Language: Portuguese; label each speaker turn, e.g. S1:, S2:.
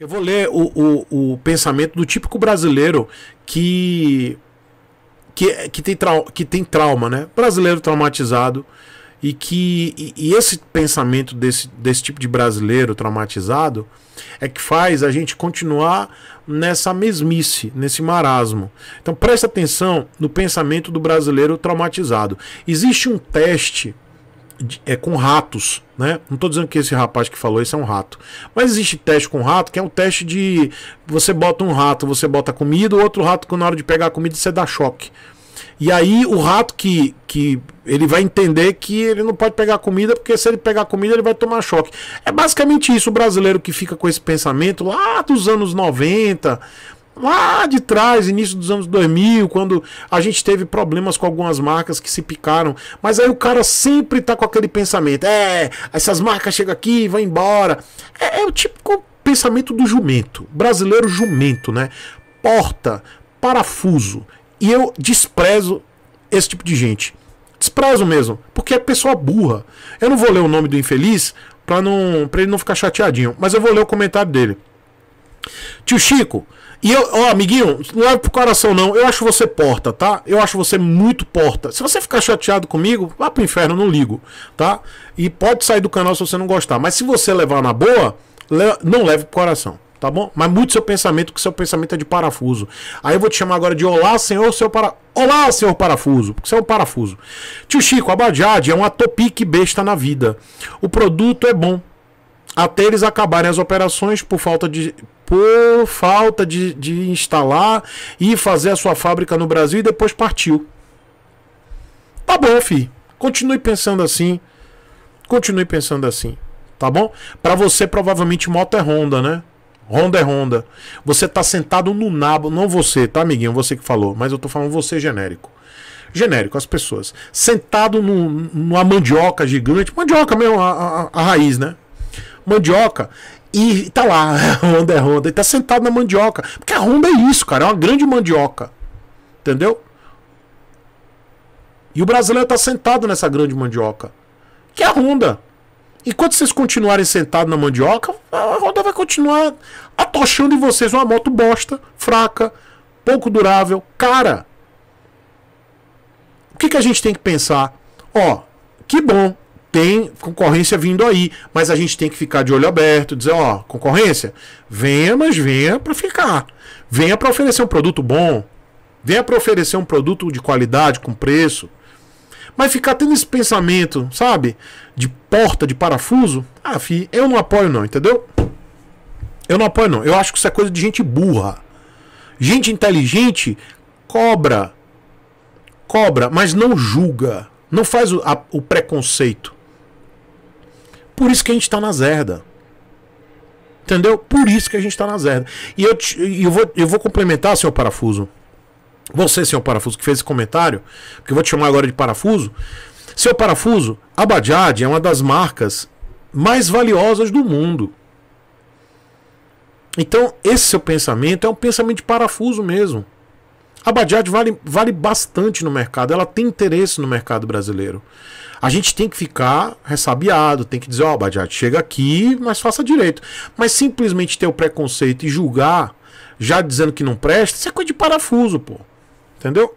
S1: Eu vou ler o, o, o pensamento do típico brasileiro que, que, que, tem, trau, que tem trauma, né? Brasileiro traumatizado. E que e, e esse pensamento desse, desse tipo de brasileiro traumatizado é que faz a gente continuar nessa mesmice, nesse marasmo. Então preste atenção no pensamento do brasileiro traumatizado. Existe um teste é, com ratos, né? Não tô dizendo que esse rapaz que falou isso é um rato, mas existe teste com rato que é um teste de você bota um rato, você bota comida, o outro rato que na hora de pegar a comida você dá choque. E aí o rato que, que ele vai entender que ele não pode pegar comida, porque se ele pegar comida ele vai tomar choque. É basicamente isso o brasileiro que fica com esse pensamento lá dos anos 90, Lá de trás, início dos anos 2000, quando a gente teve problemas com algumas marcas que se picaram. Mas aí o cara sempre tá com aquele pensamento: é, essas marcas chegam aqui, vão embora. É, é o típico pensamento do jumento, brasileiro jumento, né? Porta, parafuso. E eu desprezo esse tipo de gente. Desprezo mesmo, porque é pessoa burra. Eu não vou ler o nome do infeliz para não, pra ele não ficar chateadinho, mas eu vou ler o comentário dele. Tio Chico, e eu, ó, amiguinho, não leve é pro coração não. Eu acho você porta, tá? Eu acho você muito porta. Se você ficar chateado comigo, vá pro inferno, não ligo, tá? E pode sair do canal se você não gostar. Mas se você levar na boa, le não leve pro coração, tá bom? Mas mude seu pensamento, que seu pensamento é de parafuso. Aí eu vou te chamar agora de Olá, senhor, seu para Olá, senhor parafuso, porque você é um parafuso. Tio Chico, a Bajad é uma topique besta na vida. O produto é bom, até eles acabarem as operações por falta de por falta de, de instalar e fazer a sua fábrica no Brasil e depois partiu. Tá bom, fi. Continue pensando assim. Continue pensando assim, tá bom? Para você provavelmente moto é Honda, né? Honda é Honda. Você tá sentado no nabo, não você, tá, amiguinho? Você que falou, mas eu tô falando você genérico genérico, as pessoas. Sentado no, numa mandioca gigante, mandioca mesmo, a, a, a, raiz, né? mandioca. E tá lá, Honda é Honda. E tá sentado na mandioca. Porque a Honda é isso, cara. É uma grande mandioca. Entendeu? E o brasileiro tá sentado nessa grande mandioca. Que é a Honda. Enquanto vocês continuarem sentados na mandioca, a Honda vai continuar atochando em vocês uma moto bosta, fraca, pouco durável, cara. O que, que a gente tem que pensar? Ó, que bom tem concorrência vindo aí, mas a gente tem que ficar de olho aberto, dizer, ó, concorrência, venha, mas venha para ficar. Venha para oferecer um produto bom, venha para oferecer um produto de qualidade, com preço. Mas ficar tendo esse pensamento, sabe, de porta, de parafuso, ah, fi, eu não apoio não, entendeu? Eu não apoio não. Eu acho que isso é coisa de gente burra. Gente inteligente cobra, cobra, mas não julga, não faz o, a, o preconceito por isso que a gente está na zerda. Entendeu? Por isso que a gente está na zerda. E eu, te, eu, vou, eu vou complementar, seu Parafuso. Você, seu Parafuso, que fez esse comentário, porque eu vou te chamar agora de Parafuso. Seu Parafuso, a Bajaj é uma das marcas mais valiosas do mundo. Então, esse seu pensamento é um pensamento de parafuso mesmo. A Bajaj vale, vale bastante no mercado, ela tem interesse no mercado brasileiro. A gente tem que ficar ressabiado, tem que dizer, ó, oh, Bajaj, chega aqui, mas faça direito. Mas simplesmente ter o preconceito e julgar, já dizendo que não presta, isso é coisa de parafuso, pô. Entendeu?